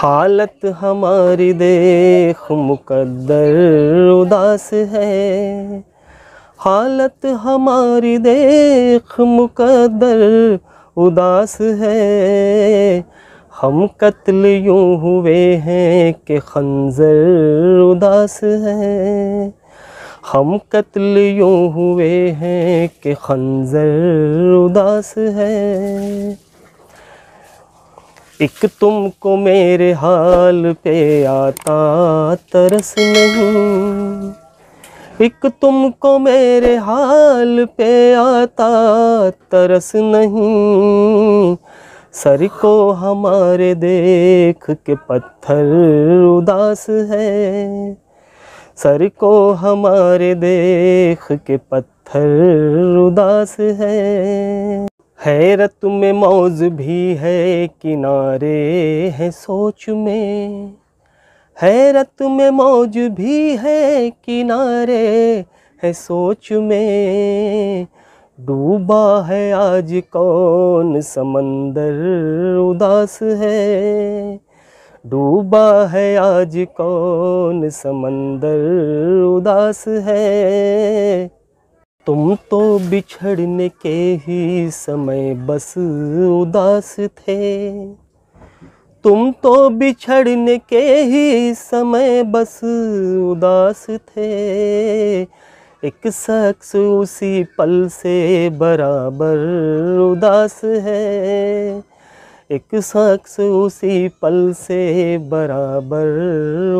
हालत हमारी देख मुकद्दर उदास है हालत हमारी देख मुकद्दर उदास है हम कत्ल यूँ हुए हैं कि खंजर उदास है हम कत्ल यूँ हुए हैं कि खंजर उदास है एक तुमको मेरे हाल पे आता तरस नहीं एक तुमको मेरे हाल पे आता तरस नहीं सर को हमारे देख के पत्थर उदास है सर को हमारे देख के पत्थर उदास है हैरत में मौज भी है किनारे है सोच में हैरत में मौज भी है किनारे है सोच में डूबा है आज कौन समंदर उदास है डूबा है आज कौन समंदर उदास है तुम तो बिछड़ने के ही समय बस उदास थे तुम तो बिछड़ने के ही समय बस उदास थे एक शख्स उसी पल से बराबर उदास है एक शख्स उसी पल से बराबर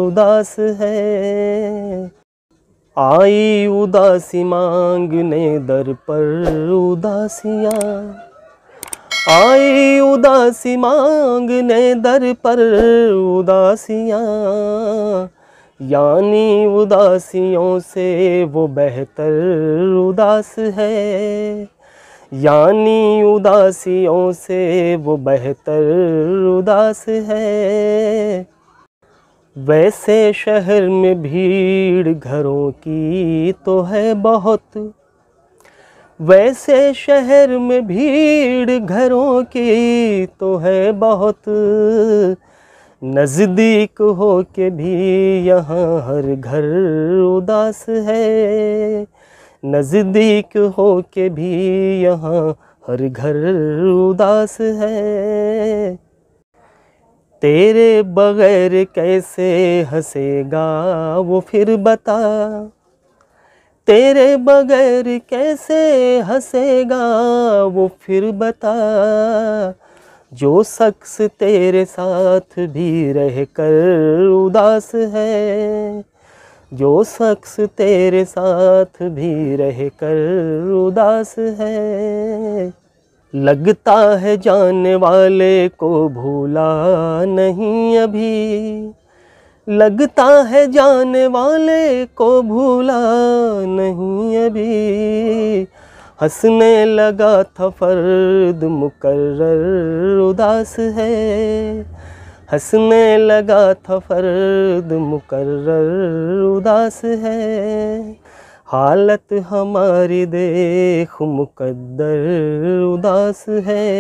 उदास है आई उदासी मांगने दर पर उदासियाँ आई उदासी मांगने दर पर उदासियाँ यानी उदासियों से वो बेहतर उदास है यानी उदासियों से वो बेहतर उदास है वैसे शहर में भीड़ घरों की तो है बहुत वैसे शहर में भीड़ घरों की तो है बहुत नज़दीक हो के भी यहाँ हर घर उदास है नज़दीक हो के भी यहाँ हर घर उदास है तेरे बगैर कैसे हंसेगा वो फिर बता तेरे बगैर कैसे हंसेगा वो फिर बता जो शख्स तेरे साथ भी रह कर उदास है जो शख्स तेरे साथ भी रह कर उदास है लगता है जाने वाले को भूला नहीं अभी लगता है जाने वाले को भूला नहीं अभी हंसने लगा था फर्द मुकर्र उदास है हंसने लगा था फर्द मुकर्र उदास है हालत हमारी देख मुकद्दर उदास है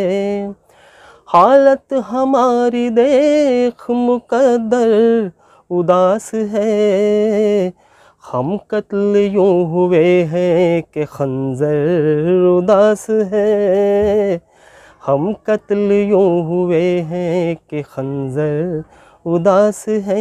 हालत हमारी देख मुकद्दर उदास है हम कत्ल यूँ हुए हैं कि खंजर उदास है हम कत्ल यूँ हुए हैं कि खंजर उदास है